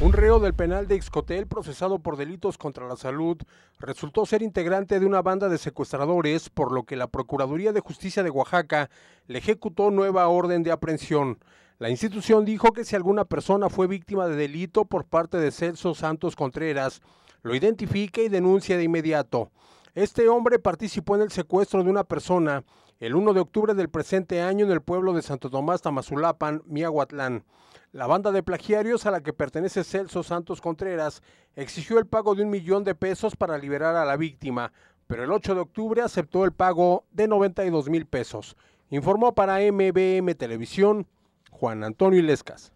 Un reo del penal de Ixcotel procesado por delitos contra la salud resultó ser integrante de una banda de secuestradores, por lo que la Procuraduría de Justicia de Oaxaca le ejecutó nueva orden de aprehensión. La institución dijo que si alguna persona fue víctima de delito por parte de Celso Santos Contreras, lo identifique y denuncie de inmediato. Este hombre participó en el secuestro de una persona el 1 de octubre del presente año en el pueblo de Santo Tomás Tamazulapan, Miahuatlán. La banda de plagiarios a la que pertenece Celso Santos Contreras exigió el pago de un millón de pesos para liberar a la víctima, pero el 8 de octubre aceptó el pago de 92 mil pesos. Informó para MBM Televisión Juan Antonio Ilescas.